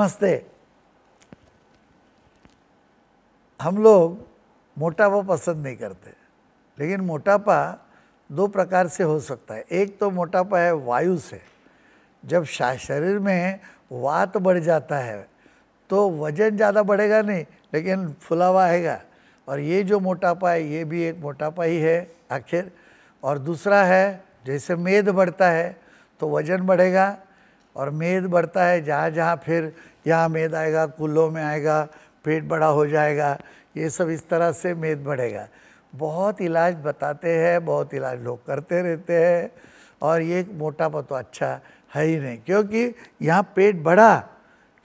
नमस्ते हम लोग मोटापा पसंद नहीं करते लेकिन मोटापा दो प्रकार से हो सकता है एक तो मोटापा है वायु से जब शरीर में वात बढ़ जाता है तो वजन ज़्यादा बढ़ेगा नहीं लेकिन फुलावा आएगा और ये जो मोटापा है ये भी एक मोटापा ही है आखिर और दूसरा है जैसे मेद बढ़ता है तो वजन बढ़ेगा और मेद बढ़ता है जहाँ जहाँ फिर यहाँ मेद आएगा कुल्लों में आएगा पेट बड़ा हो जाएगा ये सब इस तरह से मेद बढ़ेगा बहुत इलाज बताते हैं बहुत इलाज लोग करते रहते हैं और ये मोटापा तो अच्छा है ही नहीं क्योंकि यहाँ पेट बढ़ा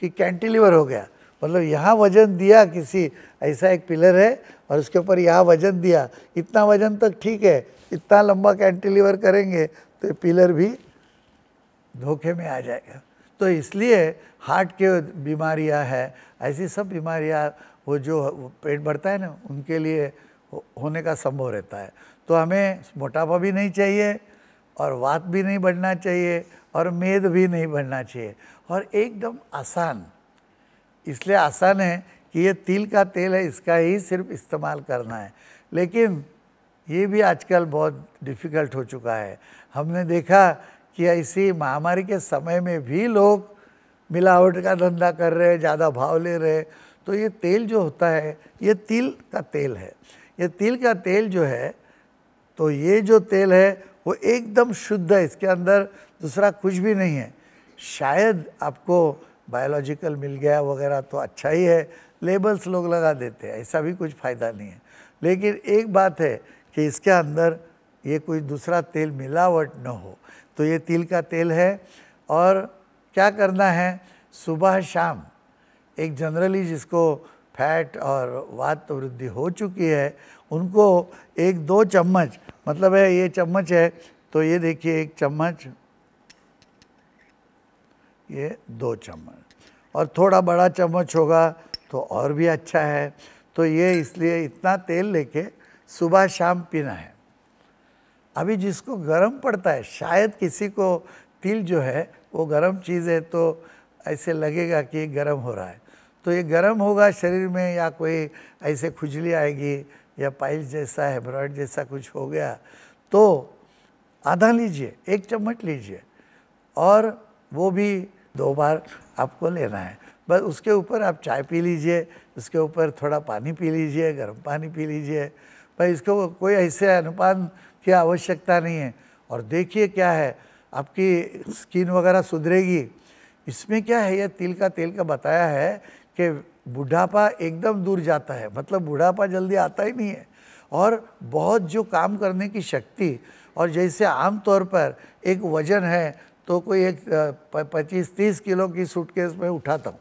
कि कैंटिलीवर हो गया मतलब यहाँ वजन दिया किसी ऐसा एक पिलर है और उसके ऊपर यहाँ वजन दिया इतना वजन तक तो ठीक है इतना लंबा कैंटिलीवर करेंगे तो पिलर भी धोखे में आ जाएगा तो इसलिए हार्ट के बीमारियां है ऐसी सब बीमारियां वो जो पेट भरता है ना उनके लिए होने का संभव रहता है तो हमें मोटापा भी नहीं चाहिए और वात भी नहीं बढ़ना चाहिए और मेद भी नहीं बढ़ना चाहिए और एकदम आसान इसलिए आसान है कि ये तिल का तेल है इसका ही सिर्फ इस्तेमाल करना है लेकिन ये भी आजकल बहुत डिफ़िकल्ट हो चुका है हमने देखा कि ऐसी महामारी के समय में भी लोग मिलावट का धंधा कर रहे हैं ज़्यादा भाव ले रहे हैं तो ये तेल जो होता है ये तिल का तेल है ये तिल का तेल जो है तो ये जो तेल है वो एकदम शुद्ध है इसके अंदर दूसरा कुछ भी नहीं है शायद आपको बायोलॉजिकल मिल गया वगैरह तो अच्छा ही है लेबल्स लोग लगा देते हैं ऐसा भी कुछ फ़ायदा नहीं है लेकिन एक बात है कि इसके अंदर ये कोई दूसरा तेल मिलावट न हो तो ये तिल का तेल है और क्या करना है सुबह शाम एक जनरली जिसको फैट और वात वृद्धि हो चुकी है उनको एक दो चम्मच मतलब है ये चम्मच है तो ये देखिए एक चम्मच ये दो चम्मच और थोड़ा बड़ा चम्मच होगा तो और भी अच्छा है तो ये इसलिए इतना तेल लेके सुबह शाम पीना है अभी जिसको गर्म पड़ता है शायद किसी को तिल जो है वो गर्म चीज़ है तो ऐसे लगेगा कि गर्म हो रहा है तो ये गर्म होगा शरीर में या कोई ऐसे खुजली आएगी या पाइल्स जैसा हेमरॉइड जैसा कुछ हो गया तो आधा लीजिए एक चम्मच लीजिए और वो भी दो बार आपको लेना है बस उसके ऊपर आप चाय पी लीजिए उसके ऊपर थोड़ा पानी पी लीजिए गर्म पानी पी लीजिए भाई इसको कोई ऐसे अनुपान की आवश्यकता नहीं है और देखिए क्या है आपकी स्किन वगैरह सुधरेगी इसमें क्या है यह तिल का तेल का बताया है कि बुढ़ापा एकदम दूर जाता है मतलब बुढ़ापा जल्दी आता ही नहीं है और बहुत जो काम करने की शक्ति और जैसे आम तौर पर एक वज़न है तो कोई एक पच्चीस तीस किलो की सूटकेस में उठाता हूँ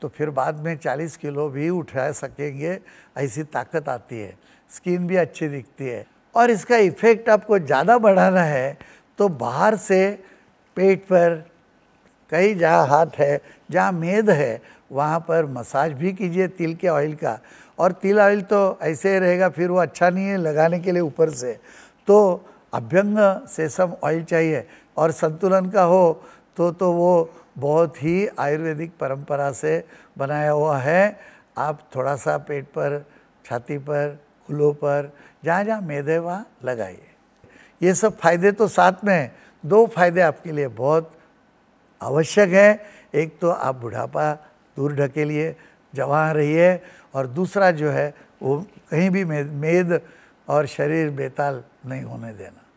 तो फिर बाद में चालीस किलो भी उठा सकेंगे ऐसी ताकत आती है स्किन भी अच्छी दिखती है और इसका इफ़ेक्ट आपको ज़्यादा बढ़ाना है तो बाहर से पेट पर कई जहाँ हाथ है जहाँ मेद है वहाँ पर मसाज भी कीजिए तिल के ऑयल का और तिल ऑयल तो ऐसे ही रहेगा फिर वो अच्छा नहीं है लगाने के लिए ऊपर से तो अभ्यंग सेसम ऑयल चाहिए और संतुलन का हो तो तो वो बहुत ही आयुर्वेदिक परंपरा से बनाया हुआ है आप थोड़ा सा पेट पर छाती पर फूलों पर जहाँ जहाँ मेदे वहाँ लगाइए ये सब फायदे तो साथ में हैं दो फायदे आपके लिए बहुत आवश्यक हैं एक तो आप बुढ़ापा दूर ढके लिए जवान रहिए और दूसरा जो है वो कहीं भी मेद और शरीर बेताल नहीं होने देना